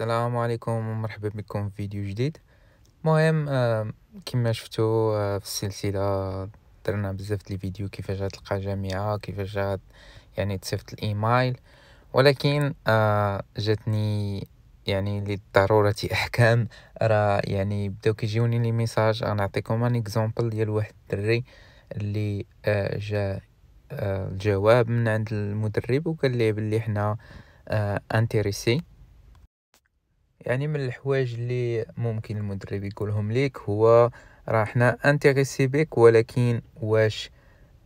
السلام عليكم ومرحبا بكم في فيديو جديد مهم آه، كما شفتوا آه، في السلسله درنا بزاف ديال الفيديو كيفاش غتلقى جامعه كيفاش غت يعني تصيفط الايميل ولكن آه، جاتني يعني للضروره احكام راه يعني بداو كيجيوني لي ميساج غنعطيكم ان اكزومبل ديال واحد الدري اللي جا الجواب من عند المدرب وقال ليه بلي حنا انتريسي يعني من الحوايج اللي ممكن المدرب يقولهم ليك هو راه حنا انتريسي بك ولكن واش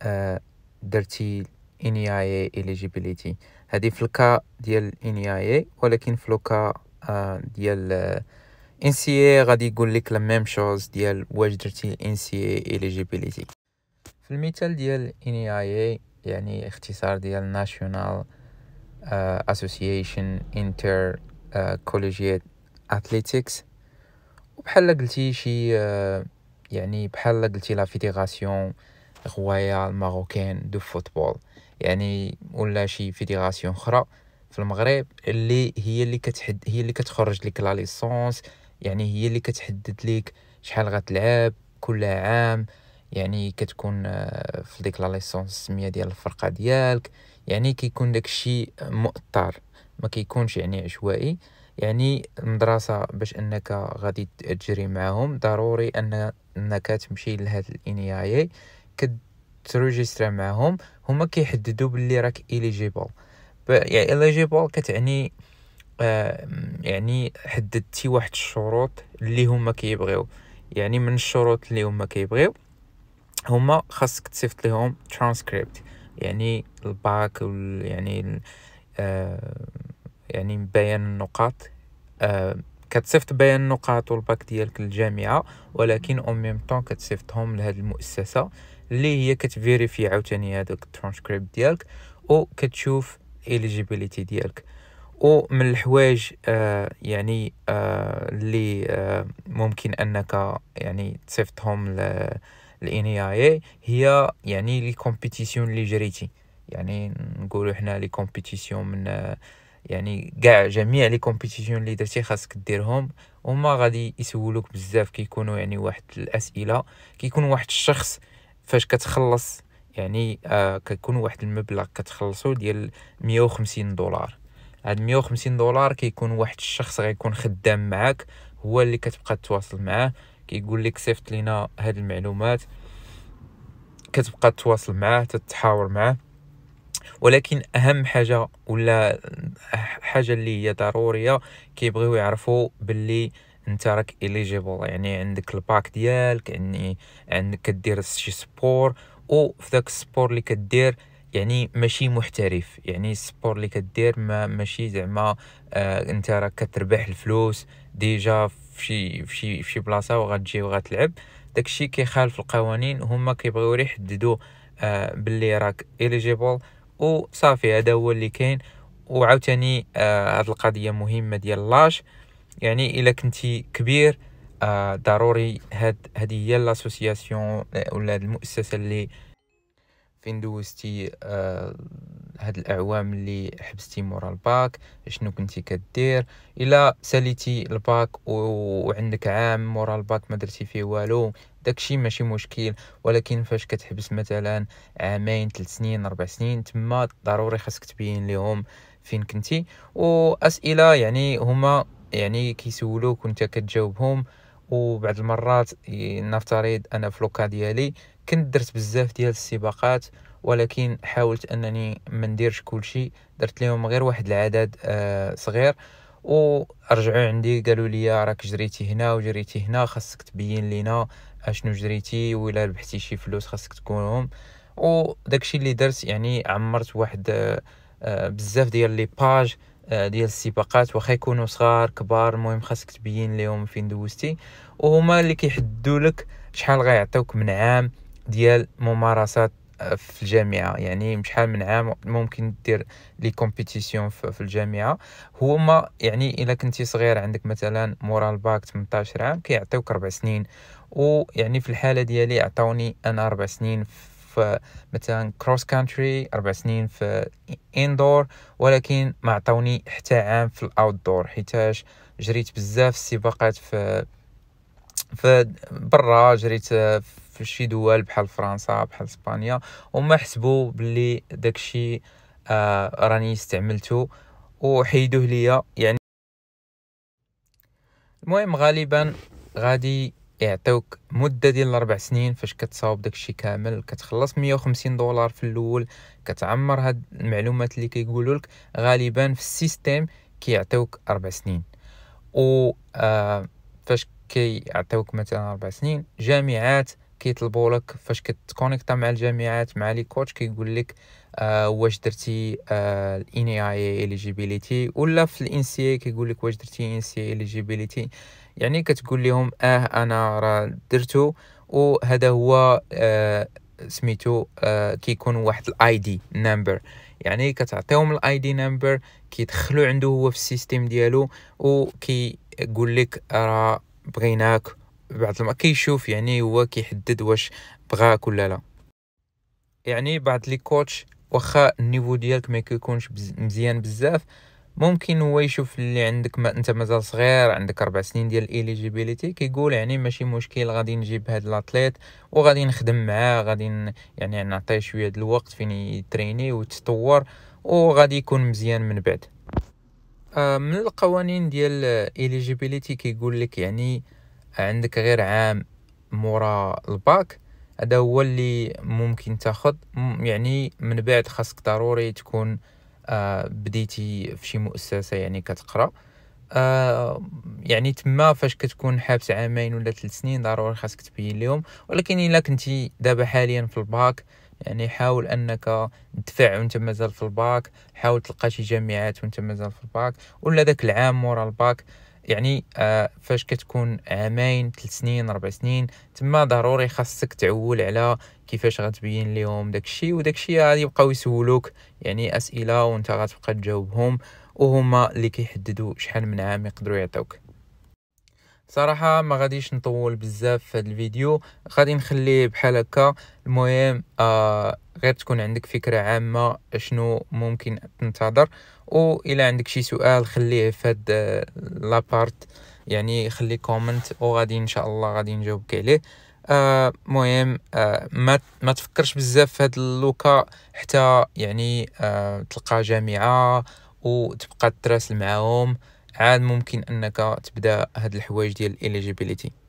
آه، ان درتي اي اليجيبيليتي هذه في الكا ديال اي ولكن في لوكا آه، ديال آه، ان سي غادي يقول لك لا ميم شوز ديال واش درتي ان سي اليجيبيليتي في المثال ديال اي يعني اختصار ديال ناشيونال اسوسيشن انتر كوليجيت اتليتيكس وبحال قلتي شي آه، يعني بحال قلتي لا فيديراسيون رويال ماروكين دو فوتبول يعني ولا شي فيديراسيون اخرى في المغرب اللي هي اللي كتحد هي اللي كتخرج لك لا ليسونس يعني هي اللي كتحدد لك شحال غتلعب كل عام يعني كتكون آه، في ديك لا ليسونس السميه ديال الفرقه ديالك يعني كيكون داك مؤطر ما كيكونش يعني عشوائي يعني المدرسة باش انك غادي تجري معاهم ضروري ان انك تمشي لهاد الانياي كتريجستري معاهم هما كيحددوا باللي راك اليجيبل يعني اليجيبل كتعني آه، يعني حددتي واحد الشروط اللي هما كيبغيو يعني من الشروط اللي هما كيبغيو هما خاصك تصيفط لهم ترانسكريبت يعني الباك يعني آه يعني بيان النقاط آه كتصيفط بيان النقاط والباك ديالك للجامعه ولكن اون ميم طون كتصيفطهم لهاد المؤسسه اللي هي كتفيريفي عاوتاني هذاك الترانسكريبت ديالك وكتشوف اليجيبيليتي ديالك ومن الحوايج آه يعني آه اللي آه ممكن انك يعني تصيفطهم اي هي يعني لي كومبيتيسيون اللي جريتي يعني نقولوا حنا لي كومبيتيسيون من آه يعني كاع جميع لي كومبيتيسيون اللي درتي خاصك ديرهم هما غادي يسولوك بزاف كيكونوا يعني واحد الاسئله كيكون واحد الشخص فاش كتخلص يعني آه كيكون واحد المبلغ كتخلصو ديال 150 دولار هاد 150 دولار كيكون واحد الشخص غيكون خدام معاك هو اللي كتبقى تواصل معاه كيقول لك صيفط لينا هاد المعلومات كتبقى تواصل معاه تتحاور معاه ولكن اهم حاجه ولا حاجه اللي هي ضروريه كيبغيو يعرفوا باللي انت راك اليجيبل يعني عندك الباك ديالك يعني عندك كدير شي سبور وفي ذاك السبور اللي كدير يعني ماشي محترف يعني السبور اللي كدير ما ماشي زعما آه انت راك كتربح الفلوس ديجا فشي فشي فشي بلاصه وغتجي وغتلعب داكشي كيخالف القوانين هما كيبغيو يحددوا آه باللي راك اليجيبل وصافي هذا هو اللي كاين وعاوتاني آه، هاد القضيه مهمه ديال لاش يعني الا كنتي كبير آه ضروري هاد هادي هي لاسوسياسيون آه، ولا هاد المؤسسه اللي فين دوزتي آه هاد الاعوام اللي حبستي مورا الباك شنو كنتي كدير الا ساليتي الباك وعندك عام مورا الباك ما درتي فيه والو داكشي ماشي مشكل ولكن فاش كتحبس مثلا عامين ثلاث سنين اربع سنين تما ضروري خاصك تبين لهم فين كنتي واسئله يعني هما يعني كيسولوك وانت كتجاوبهم وبعض المرات نفترض انا في لوكا ديالي كنت درت بزاف ديال السباقات ولكن حاولت انني ما نديرش كلشي درت لهم غير واحد العدد آه صغير ورجعوا عندي قالوا لي راك جريتي هنا وجريتي هنا خاصك تبين لينا اشنو جريتي ولا ربحتي شي فلوس خاصك تكونهم وداكشي اللي درت يعني عمرت واحد آه، آه، بزاف ديال لي باج آه، ديال السباقات واخا يكونوا صغار كبار المهم خاصك تبين لهم فين دوزتي وهما اللي كيحددوا لك شحال غيعطيوك من عام ديال ممارسات في الجامعه يعني شحال من عام ممكن دير لي كومبيتيسيون في الجامعه هما يعني الا كنتي صغير عندك مثلا مورا الباك 18 عام كيعطيوك ربع سنين ويعني في الحاله ديالي عطاوني انا اربع سنين في مثلا كروس كانتري اربع سنين في اندور ولكن ما عطاوني حتى عام في الاوتدور حيتاش جريت بزاف السباقات في في برا جريت في شي دول بحال فرنسا بحال اسبانيا وما حسبوا بلي داكشي آه راني استعملته وحيدوه ليا يعني المهم غالبا غادي يعطيوك مده ديال الاربع سنين فاش كتصاوب داكشي كامل كتخلص 150 دولار في الاول كتعمر هاد المعلومات اللي كيقولوا لك غالبا في السيستيم كيعطيوك اربع سنين و آه، فاش كيعطيوك مثلا اربع سنين جامعات كيطلبوا لك فاش كتكونيكتا مع الجامعات مع لي كوتش كيقول لك آه واش درتي آه الان اي اي اليجيبيليتي ولا في الان سي كيقول لك واش درتي ان سي اليجيبيليتي يعني كتقول لهم اه انا راه درتو وهذا هو آه سميتو آه كيكون واحد الاي دي نمبر يعني كتعطيهم الاي دي نمبر كيدخلوا عنده هو في السيستم ديالو وكيقول لك راه بغيناك بعض الما كيشوف يعني هو كيحدد واش بغاك ولا لا يعني بعض لي كوتش واخا النيفو ديالك ما كيكونش مزيان بزاف ممكن هو يشوف اللي عندك ما انت مازال صغير عندك اربع سنين ديال الاليجيبيليتي كيقول يعني ماشي مشكل غادي نجيب هاد لاتليت وغادي نخدم معاه غادي يعني نعطيه شويه ديال الوقت فين يتريني ويتطور وغادي يكون مزيان من بعد آه، من القوانين ديال الاليجيبيليتي كيقول لك يعني عندك غير عام مورا الباك هذا هو اللي ممكن تاخذ يعني من بعد خاصك ضروري تكون آه، بديتي في شي مؤسسه يعني كتقرا آه، يعني تما فاش كتكون حابس عامين ولا ثلاث سنين ضروري خاصك تبين لهم ولكن الا كنتي دابا حاليا في الباك يعني حاول انك تدفع وانت مازال في الباك حاول تلقى شي جامعات وانت مازال في الباك ولا داك العام مورا الباك يعني آه، فاش كتكون عامين ثلاث سنين ربع سنين تما ضروري خاصك تعول على كيفاش غتبين لهم داكشي وداكشي غادي يبقاو يسولوك يعني اسئله وانت غتبقى تجاوبهم وهما اللي كيحددوا شحال من عام يقدروا يعطوك صراحه ما غاديش نطول بزاف في هذا الفيديو غادي نخليه بحال هكا المهم آه غير تكون عندك فكره عامه شنو ممكن تنتظر و الى عندك شي سؤال خليه في هاد آه، لابارت يعني خلي كومنت وغادي ان شاء الله غادي نجاوبك عليه آه آه ما ما تفكرش بزاف في هاد اللوكا حتى يعني آه تلقى جامعه وتبقى تراسل معاهم عاد ممكن انك تبدا هاد الحوايج ديال الاليجيبيليتي